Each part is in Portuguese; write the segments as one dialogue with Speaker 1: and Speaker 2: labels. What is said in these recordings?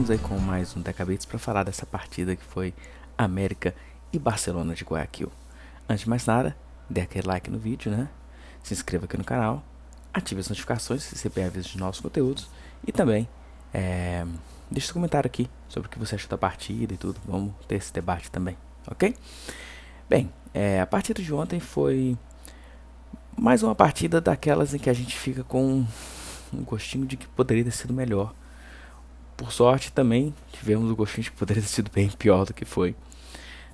Speaker 1: Estamos aí com mais um Decabits para falar dessa partida que foi América e Barcelona de Guayaquil. Antes de mais nada, dê aquele like no vídeo, né? Se inscreva aqui no canal, ative as notificações se receber avisos de novos conteúdos e também é, deixe seu comentário aqui sobre o que você achou da partida e tudo. Vamos ter esse debate também, ok? Bem, é, a partida de ontem foi mais uma partida daquelas em que a gente fica com um gostinho de que poderia ter sido melhor por sorte, também tivemos o gostinho de que poderia ter sido bem pior do que foi.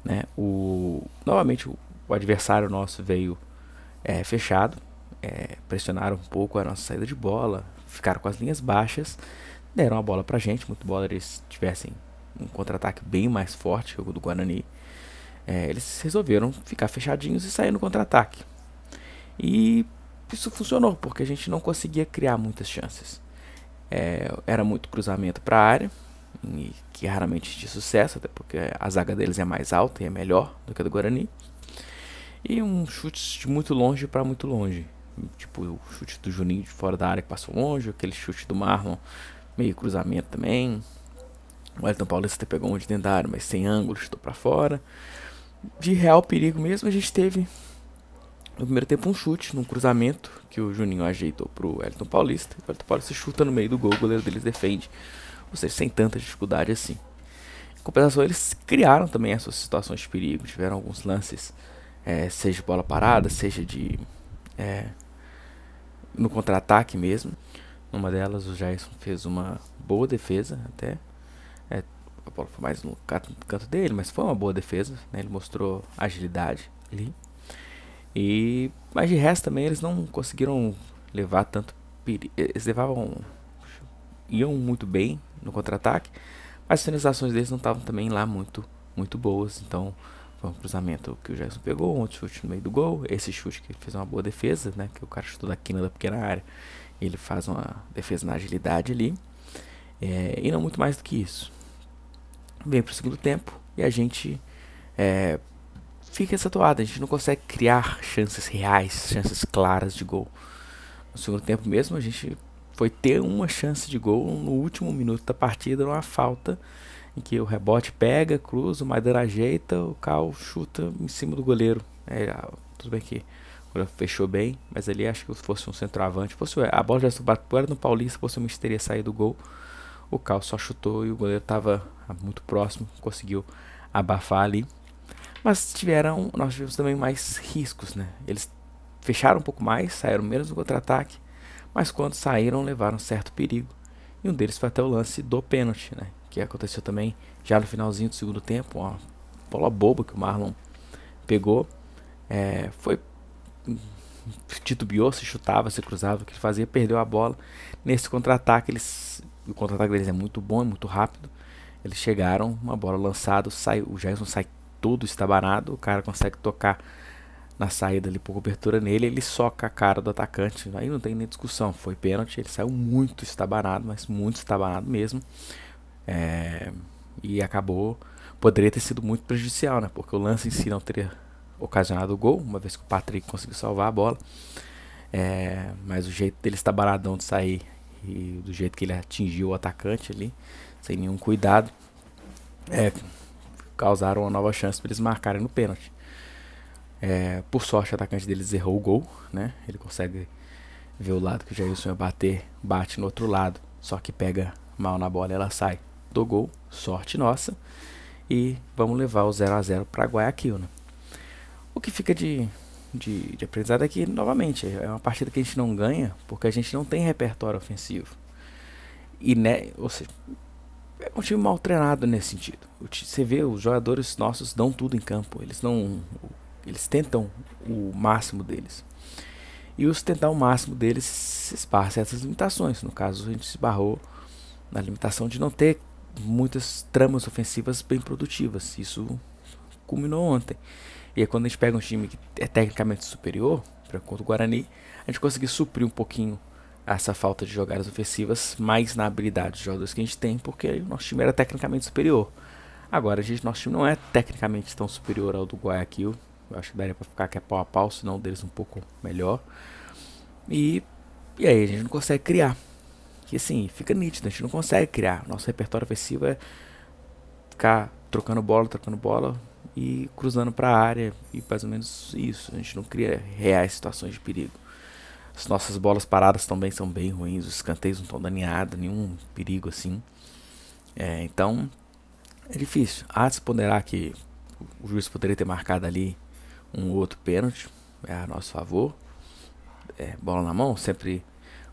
Speaker 1: Né? O, novamente, o, adversário nosso veio é, fechado, é, pressionaram um pouco a nossa saída de bola, ficaram com as linhas baixas, deram a bola a gente, muito bola eles tivessem um contra-ataque bem mais forte que o do Guarani. É, eles resolveram ficar fechadinhos e sair no contra-ataque. E isso funcionou, porque a gente não conseguia criar muitas chances. É, era muito cruzamento para a área, que raramente de sucesso, até porque a zaga deles é mais alta e é melhor do que a do Guarani. E um chute de muito longe para muito longe. Tipo o chute do Juninho de fora da área que passou longe, aquele chute do Marlon, meio cruzamento também. O Elton Paulista pegou um de dentro da área, mas sem ângulo, chutou para fora. De real perigo mesmo, a gente teve no primeiro tempo, um chute num cruzamento que o Juninho ajeitou pro Elton Paulista. O Elton Paulista chuta no meio do gol, o goleiro deles defende. Ou seja, sem tanta dificuldade assim. Em compensação, eles criaram também essas situações de perigo. Tiveram alguns lances, é, seja de bola parada, seja de. É, no contra-ataque mesmo. Numa delas, o Jairson fez uma boa defesa até. É, a bola foi mais no canto dele, mas foi uma boa defesa. Né? Ele mostrou agilidade ali. E mas de resto também eles não conseguiram levar tanto perigo. Eles levavam iam muito bem no contra-ataque, mas as finalizações deles não estavam também lá muito muito boas, então foi um cruzamento que o Jackson pegou, um chute no meio do gol, esse chute que ele fez uma boa defesa, né, que o cara chutou da quina da pequena área, ele faz uma defesa na agilidade ali, é, e não muito mais do que isso. Vem para o segundo tempo e a gente é, fica essa toada. A gente não consegue criar chances reais, chances claras de gol. No segundo tempo mesmo, a gente foi ter uma chance de gol no último minuto da partida, numa falta em que o rebote pega, cruza, o Maidana ajeita, o Cal chuta em cima do goleiro. É, tudo bem que fechou bem, mas ali acho que fosse um centroavante. Fosse, é, a bola já bateu era no Paulista, possivelmente teria saído do gol. O Cal só chutou e o goleiro estava muito próximo, conseguiu abafar ali. Mas tiveram, nós tivemos também mais riscos, né? Eles fecharam um pouco mais, saíram menos do contra-ataque, mas quando saíram levaram certo perigo. E um deles foi até o lance do pênalti, né? Que aconteceu também já no finalzinho do segundo tempo, uma bola boba que o Marlon pegou. É, foi titubeou, se chutava, se cruzava, o que ele fazia, perdeu a bola. Nesse contra-ataque, eles o contra-ataque deles é muito bom, é muito rápido. Eles chegaram, uma bola lançada, sai, o Jason sai todo estabanado, o cara consegue tocar na saída ali por cobertura nele, ele soca a cara do atacante, aí não tem nem discussão, foi pênalti, ele saiu muito estabanado, mas muito estabanado mesmo, é, e acabou, poderia ter sido muito prejudicial, né, porque o lance em si não teria ocasionado o gol, uma vez que o Patrick conseguiu salvar a bola, é, mas o jeito dele estabanadão de sair e do jeito que ele atingiu o atacante ali, sem nenhum cuidado, é, causaram uma nova chance para eles marcarem no pênalti. É, por sorte, o atacante deles errou o gol, né? Ele consegue ver o lado que o Jailson ia bater, bate no outro lado, só que pega mal na bola, ela sai do gol, sorte nossa. E vamos levar o 0 a 0 para Guayaquil, né? O que fica de, de, de aprendizado é que, novamente, é uma partida que a gente não ganha porque a gente não tem repertório ofensivo. E, né, ou seja, é um time mal treinado nesse sentido. Você vê, os jogadores nossos dão tudo em campo. Eles não. Eles tentam o máximo deles. E os tentar o máximo deles se esbarra nessas limitações. No caso, a gente se barrou na limitação de não ter muitas tramas ofensivas bem produtivas. Isso culminou ontem. E é quando a gente pega um time que é tecnicamente superior, para contra o Guarani, a gente consegue suprir um pouquinho essa falta de jogadas ofensivas mais na habilidade dos jogadores que a gente tem, porque o nosso time era tecnicamente superior. Agora, a gente, nosso time não é tecnicamente tão superior ao do Guayaquil. Eu acho que daria para ficar que é pau a pau, senão deles um pouco melhor. E, e aí, a gente não consegue criar. Que assim, fica nítido, a gente não consegue criar. Nosso repertório ofensivo é ficar trocando bola, trocando bola e cruzando para a área. E mais ou menos isso. A gente não cria reais situações de perigo. As nossas bolas paradas também são bem ruins, os escanteios não estão daninhados nenhum perigo assim. É, então, é difícil. Há de se ponderar que o juiz poderia ter marcado ali um outro pênalti, é a nosso favor. É, bola na mão, sempre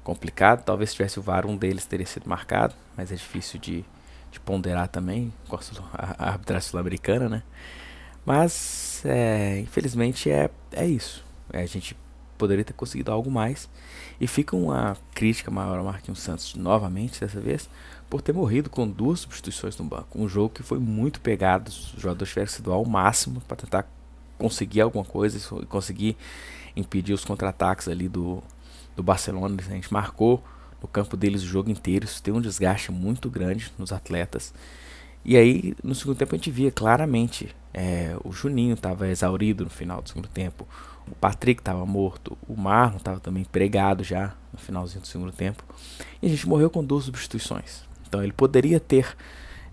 Speaker 1: complicado. Talvez tivesse o VAR, um deles teria sido marcado, mas é difícil de, de ponderar também com a, a arbitragem sul-americana, né? Mas, é, infelizmente, é, é isso. É, a gente poderia ter conseguido algo mais. E fica uma crítica maior ao Marquinhos Santos, novamente dessa vez, por ter morrido com duas substituições no banco. Um jogo que foi muito pegado, os jogadores tiveram que ao máximo para tentar conseguir alguma coisa e conseguir impedir os contra-ataques ali do, do Barcelona. A gente marcou no campo deles o jogo inteiro, isso tem um desgaste muito grande nos atletas. E aí, no segundo tempo, a gente via claramente. É, o Juninho estava exaurido no final do segundo tempo. O Patrick estava morto. O Marlon estava também pregado já no finalzinho do segundo tempo. E a gente morreu com duas substituições. Então ele poderia ter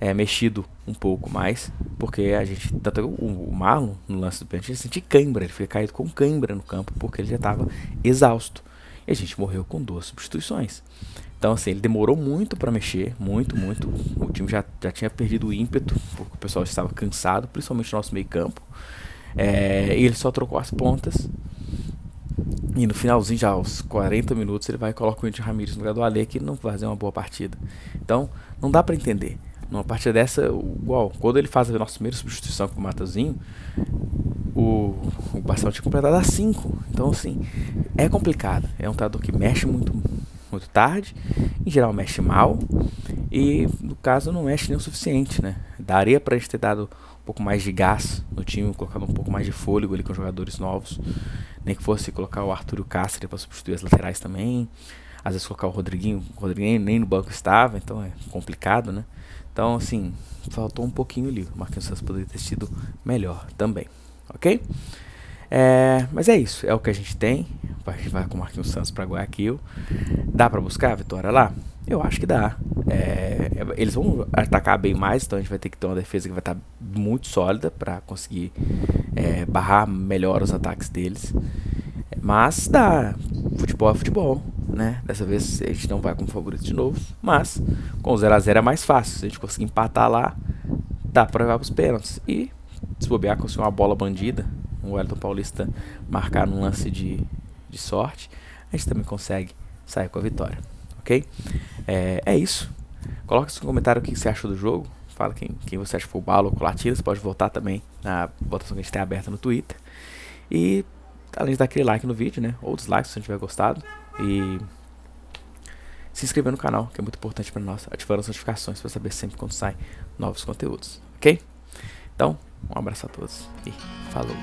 Speaker 1: é, mexido um pouco mais, porque a gente. Tanto o, o Marlon, no lance do pênalti, ele sentiu cãibra. Ele foi caído com cãibra no campo porque ele já estava exausto. E a gente morreu com duas substituições. Então, assim, ele demorou muito para mexer, muito, muito. O time já, já tinha perdido o ímpeto, porque o pessoal estava cansado, principalmente no nosso meio-campo. É, e ele só trocou as pontas. E no finalzinho, já aos 40 minutos, ele vai e coloca o Andy Ramirez no lugar do Ale, que não vai fazer uma boa partida. Então, não dá para entender. Numa partida dessa, igual, quando ele faz a nossa primeira substituição com o Matazinho, o, o Barcelona tinha completado a 5. Então, assim, é complicado. É um treinador que mexe muito, muito tarde. Em geral mexe mal. E no caso não mexe nem o suficiente, né? Daria para gente ter dado um pouco mais de gás no time, colocado um pouco mais de fôlego ali com jogadores novos. Nem que fosse colocar o o Castro para substituir as laterais também. Às vezes colocar o Rodriguinho, o Rodriguinho nem no banco estava, então é complicado, né? Então, assim, faltou um pouquinho ali. O Marquinhos Santos poderia ter sido melhor também, ok? É, mas é isso, é o que a gente tem. Vai, vai com o Marquinhos Santos para Guayaquil. Dá para buscar a vitória lá? Eu acho que dá. É, é, eles vão atacar bem mais, então a gente vai ter que ter uma defesa que vai estar tá muito sólida para conseguir é, barrar melhor os ataques deles. Mas dá. Futebol é futebol. Né? Dessa vez a gente não vai como favorito de novo, mas com 0 a 0 é mais fácil. Se a gente conseguir empatar lá, dá para levar os pênaltis. E se bobear, conseguir uma bola bandida, o Wellington Paulista marcar um lance de, de sorte, a gente também consegue sair com a vitória, ok? É, é isso. Coloca seu comentário o que você achou do jogo. Fala quem, quem você acha que foi o balo ou colatira. Você pode votar também na votação que a gente tem aberta no Twitter. E além de dar aquele like no vídeo, né? Ou dislike se você tiver gostado. E se inscrever no canal, que é muito importante para nós. Ativar as notificações para saber sempre quando saem novos conteúdos, ok? Então, um abraço a todos e falou!